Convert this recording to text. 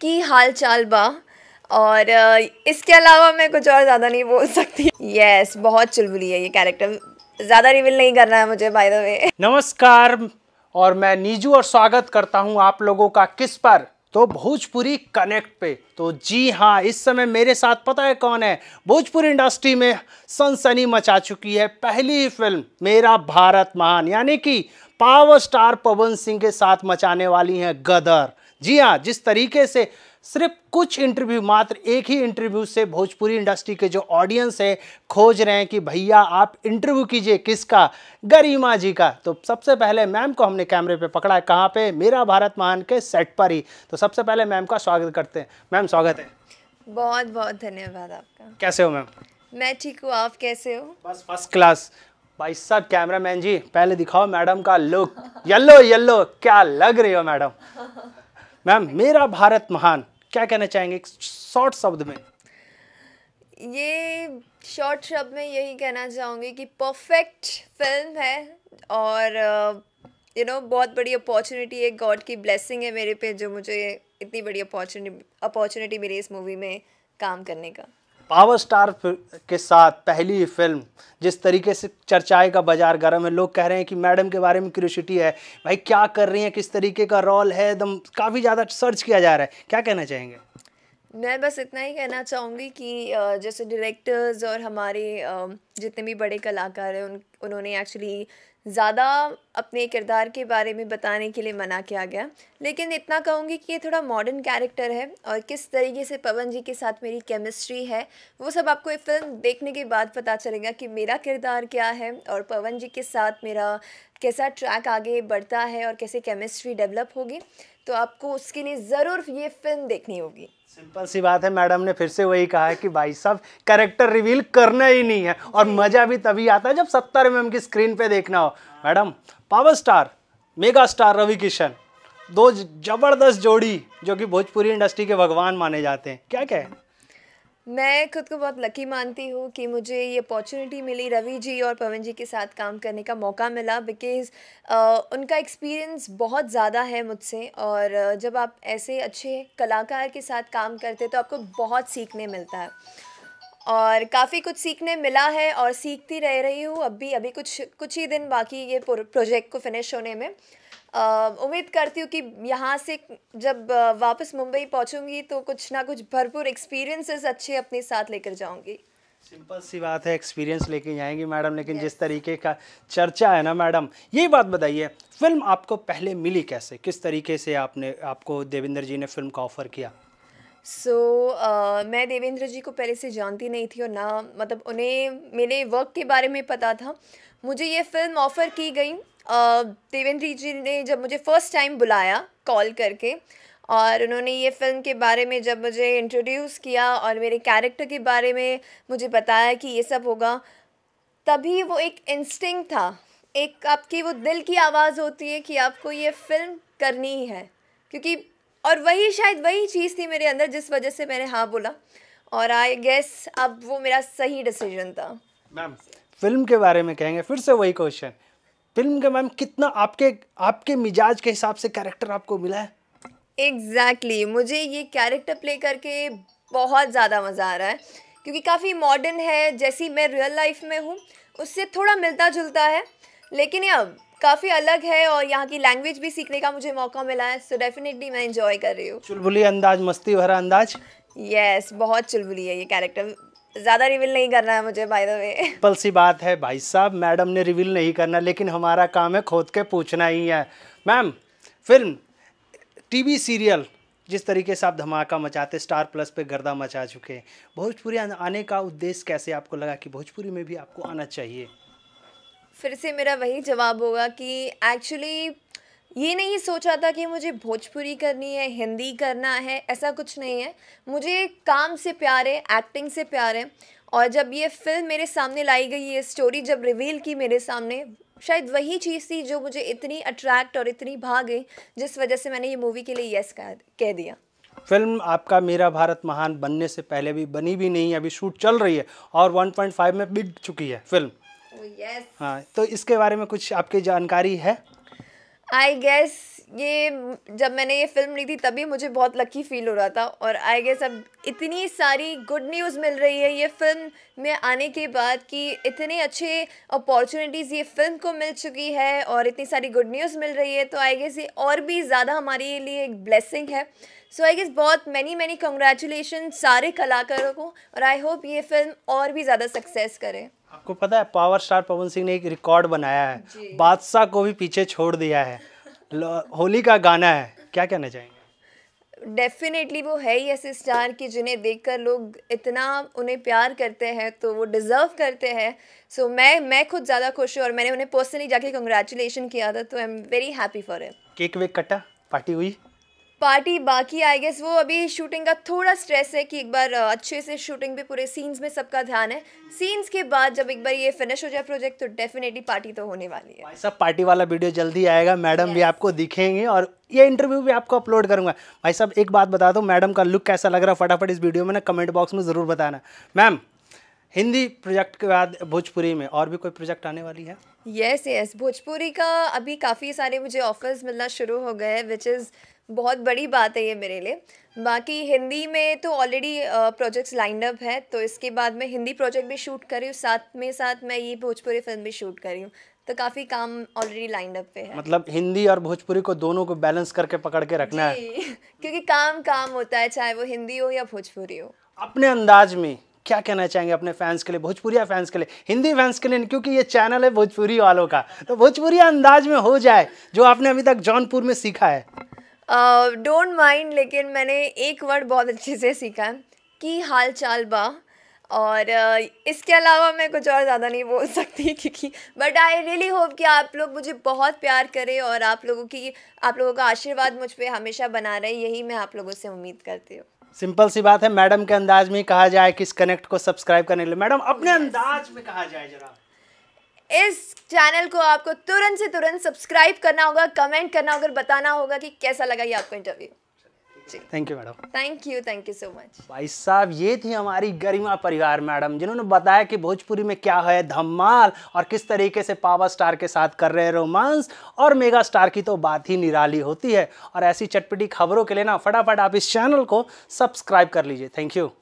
की हाल चाल बा और इसके अलावा मैं कुछ और ज़्यादा नहीं बोल सकती यस बहुत चुलबुली है ये कैरेक्टर ज़्यादा रिविल नहीं करना है मुझे बाय द वे नमस्कार और मैं नीजू और स्वागत करता हूँ आप लोगों का किस पर तो भोजपुरी कनेक्ट पे तो जी हाँ इस समय मेरे साथ पता है कौन है भोजपुरी इंडस्ट्री में सनसनी मचा चुकी है पहली फिल्म मेरा भारत महान यानी कि पावर स्टार पवन सिंह के साथ मचाने वाली हैं गदर जी हाँ जिस तरीके से सिर्फ कुछ इंटरव्यू मात्र एक ही इंटरव्यू से भोजपुरी इंडस्ट्री के जो ऑडियंस है खोज रहे हैं कि भैया आप इंटरव्यू कीजिए किसका गरिमा जी का तो सबसे पहले मैम को हमने कैमरे पे पकड़ा है कहाँ पे मेरा भारत महान के सेट पर ही तो सबसे पहले मैम का स्वागत करते हैं मैम स्वागत है बहुत बहुत धन्यवाद आपका कैसे हो मैम मैं ठीक हूँ आप कैसे हो बस फर्स्ट क्लास भाई साहब कैमरा जी पहले दिखाओ मैडम का लुक येल्लो येल्लो क्या लग रही हो मैडम मैम मेरा भारत महान क्या कहना चाहेंगे एक शॉर्ट शब्द में ये शॉर्ट शब्द में यही कहना चाहूँगी कि परफेक्ट फिल्म है और यू uh, नो बहुत बड़ी अपॉर्चुनिटी है गॉड की ब्लेसिंग है मेरे पे जो मुझे इतनी बड़ी अपॉर्चुनिटी अपॉर्चुनिटी मिली इस मूवी में काम करने का पावर स्टार के साथ पहली फिल्म जिस तरीके से चर्चाएं का बाजार गर्म है लोग कह रहे हैं कि मैडम के बारे में क्यूरियोसिटी है भाई क्या कर रही हैं किस तरीके का रोल है एकदम काफ़ी ज़्यादा सर्च किया जा रहा है क्या कहना चाहेंगे मैं बस इतना ही कहना चाहूँगी कि जैसे डायरेक्टर्स और हमारे जितने भी बड़े कलाकार हैं उन उन्होंने एक्चुअली ज़्यादा अपने किरदार के बारे में बताने के लिए मना किया गया लेकिन इतना कहूँगी कि ये थोड़ा मॉडर्न कैरेक्टर है और किस तरीके से पवन जी के साथ मेरी केमिस्ट्री है वो सब आपको ये फिल्म देखने के बाद पता चलेगा कि मेरा किरदार क्या है और पवन जी के साथ मेरा कैसा ट्रैक आगे बढ़ता है और कैसे केमिस्ट्री डेवलप होगी तो आपको उसके लिए ज़रूर ये फिल्म देखनी होगी सिंपल सी बात है मैडम ने फिर से वही कहा है कि भाई साहब कैरेक्टर रिवील करना ही नहीं है और मज़ा भी तभी आता है जब सत्तर एम की स्क्रीन पे देखना हो madam power star mega star Ravi Kishan दो जबरदस्त जोड़ी जो कि भोजपुरी इंडस्ट्री के भगवान माने जाते हैं क्या क्या है मैं खुद को बहुत लकी मानती हूँ कि मुझे ये अपॉर्चुनिटी मिली रवि जी और पवन जी के साथ काम करने का मौका मिला बिकॉज़ उनका एक्सपीरियंस बहुत ज़्यादा है मुझसे और जब आप ऐसे अच्छे कलाकार के साथ काम करते हैं तो आपको बहुत सीखने मिलता है और काफ़ी कुछ सीखने मिला है और सीखती रह रही हूँ अभी अभी कुछ कुछ ही दिन बाकी ये प्रोजेक्ट को फिनिश होने में उम्मीद करती हूँ कि यहाँ से जब वापस मुंबई पहुँचूँगी तो कुछ ना कुछ भरपूर एक्सपीरियंसेस अच्छे अपने साथ लेकर जाऊँगी सिंपल सी बात है एक्सपीरियंस लेके जाएंगी मैडम लेकिन yes. जिस तरीके का चर्चा है ना मैडम यही बात बताइए फिल्म आपको पहले मिली कैसे किस तरीके से आपने आपको देवेंद्र जी ने फिल्म का ऑफ़र किया सो so, uh, मैं देवेंद्र जी को पहले से जानती नहीं थी और ना मतलब उन्हें मेरे वर्क के बारे में पता था मुझे ये फ़िल्म ऑफ़र की गई uh, देवेंद्र जी ने जब मुझे फ़र्स्ट टाइम बुलाया कॉल करके और उन्होंने ये फ़िल्म के बारे में जब मुझे इंट्रोड्यूस किया और मेरे कैरेक्टर के बारे में मुझे बताया कि ये सब होगा तभी वो एक इंस्टिंग था एक आपकी वो दिल की आवाज़ होती है कि आपको ये फ़िल्म करनी ही है क्योंकि और वही शायद वही चीज़ थी मेरे अंदर जिस वजह से मैंने हाँ बोला और आई गेस अब वो मेरा सही डिसीजन था मैम फिल्म के बारे में कहेंगे फिर से वही क्वेश्चन फिल्म का मैम कितना आपके आपके मिजाज के हिसाब से कैरेक्टर आपको मिला है एग्जैक्टली exactly. मुझे ये कैरेक्टर प्ले करके बहुत ज़्यादा मज़ा आ रहा है क्योंकि काफ़ी मॉडर्न है जैसी मैं रियल लाइफ में हूँ उससे थोड़ा मिलता जुलता है लेकिन अब काफ़ी अलग है और यहाँ की लैंग्वेज भी सीखने का मुझे मौका मिला है सो so डेफिनेटली मैं इन्जॉय कर रही हूँ चुलबुली अंदाज मस्ती भरा अंदाज यस yes, बहुत चुलबुली है ये कैरेक्टर ज़्यादा रिवील नहीं करना है मुझे बाय द वे पल सी बात है भाई साहब मैडम ने रिवील नहीं करना लेकिन हमारा काम है खोद के पूछना ही है मैम फिल्म टीवी सीरियल जिस तरीके से आप धमाका मचाते स्टार प्लस पे गर्दा मचा चुके हैं भोजपुरी आने का उद्देश्य कैसे आपको लगा कि भोजपुरी में भी आपको आना चाहिए फिर से मेरा वही जवाब होगा कि एक्चुअली ये नहीं सोचा था कि मुझे भोजपुरी करनी है हिंदी करना है ऐसा कुछ नहीं है मुझे काम से प्यार है एक्टिंग से प्यार है और जब ये फिल्म मेरे सामने लाई गई ये स्टोरी जब रिवील की मेरे सामने शायद वही चीज़ थी जो मुझे इतनी अट्रैक्ट और इतनी भाग गई जिस वजह से मैंने ये मूवी के लिए यस कह दिया फिल्म आपका मेरा भारत महान बनने से पहले भी बनी भी नहीं है अभी शूट चल रही है और 1.5 में बिक चुकी है फिल्म Oh, हाँ तो इसके बारे में कुछ आपकी जानकारी है आई गेस ये जब मैंने ये फिल्म ली थी तभी मुझे बहुत लकी फील हो रहा था और आई गेस अब इतनी सारी गुड न्यूज़ मिल रही है ये फिल्म में आने के बाद कि इतने अच्छे अपॉर्चुनिटीज़ ये फिल्म को मिल चुकी है और इतनी सारी गुड न्यूज़ मिल रही है तो आई गेस ये और भी ज़्यादा हमारे लिए एक ब्लेसिंग है सो आई गेस बहुत मैनी मैनी कंग्रेचुलेशन सारे कलाकारों को और आई होप ये फिल्म और भी ज़्यादा सक्सेस करे आपको पता है पावर स्टार पवन सिंह ने एक रिकॉर्ड बनाया है बादशाह को भी पीछे छोड़ दिया है होली का गाना है क्या कहना चाहेंगे डेफिनेटली वो है ही ऐसे स्टार कि जिन्हें देखकर लोग इतना उन्हें प्यार करते हैं तो वो डिज़र्व करते हैं सो so, मैं मैं खुद ज़्यादा खुश हूँ और मैंने उन्हें पर्सनली जाके कंग्रेचुलेशन किया था तो I am very happy for it cake वेक कटा पार्टी हुई पार्टी बाकी आई गेस वो अभी शूटिंग का थोड़ा स्ट्रेस है कि एक बार अच्छे से शूटिंग भी पूरे सीन्स में सबका ध्यान है सीन्स के बाद जब एक बार ये फिनिश हो जाए प्रोजेक्ट तो डेफिनेटली पार्टी तो होने वाली है सब पार्टी वाला वीडियो जल्दी आएगा मैडम yes. भी आपको दिखेंगे और ये इंटरव्यू भी आपको अपलोड करूंगा भाई साहब एक बात बता दो मैडम का लुक कैसा लग रहा है फटाफट इस वीडियो में ना कमेंट बॉक्स में ज़रूर बताना मैम हिंदी प्रोजेक्ट के बाद भोजपुरी में और भी कोई प्रोजेक्ट आने वाली है यस यस भोजपुरी का अभी काफ़ी सारे मुझे ऑफर्स मिलना शुरू हो गए विच इज़ बहुत बड़ी बात है ये मेरे लिए बाकी हिंदी में तो ऑलरेडी प्रोजेक्ट्स लाइन अप है तो इसके बाद मैं हिंदी प्रोजेक्ट भी शूट कर रही हूँ साथ में साथ मैं ये भोजपुरी फिल्म भी शूट कर रही हूँ तो काफ़ी काम ऑलरेडी लाइन अप पे है मतलब हिंदी और भोजपुरी को दोनों को बैलेंस करके पकड़ के रखना है क्योंकि काम काम होता है चाहे वो हिंदी हो या भोजपुरी हो अपने अंदाज में क्या कहना चाहेंगे अपने फैंस के लिए भोजपुरिया फैंस के लिए हिंदी फैंस के लिए क्योंकि ये चैनल है भोजपुरी वालों का तो भोजपुरिया अंदाज में हो जाए जो आपने अभी तक जौनपुर में सीखा है डोंट uh, माइंड लेकिन मैंने एक वर्ड बहुत अच्छे से सीखा है कि हाल चाल बा और इसके अलावा मैं कुछ और ज़्यादा नहीं बोल सकती क्योंकि बट आई रियली होप कि आप लोग मुझे बहुत प्यार करें और आप लोगों की आप लोगों का आशीर्वाद मुझ पर हमेशा बना रहे यही मैं आप लोगों से उम्मीद करती हूँ सिंपल सी बात है मैडम के अंदाज में कहा जाए कि इस कनेक्ट को सब्सक्राइब करने के लिए मैडम अपने अंदाज में कहा जाए जरा इस चैनल को आपको तुरंत से तुरंत सब्सक्राइब करना होगा कमेंट करना होगा बताना होगा कि कैसा लगा ये आपको interview thank you madam thank you thank you so much भाई साहब ये थी हमारी गरिमा परिवार मैडम जिन्होंने बताया कि भोजपुरी में क्या है धमाल और किस तरीके से पावर स्टार के साथ कर रहे हैं रोमांस और मेगा स्टार की तो बात ही निराली होती है और ऐसी चटपटी खबरों के लिए ना फटाफट आप इस चैनल को सब्सक्राइब कर लीजिए थैंक यू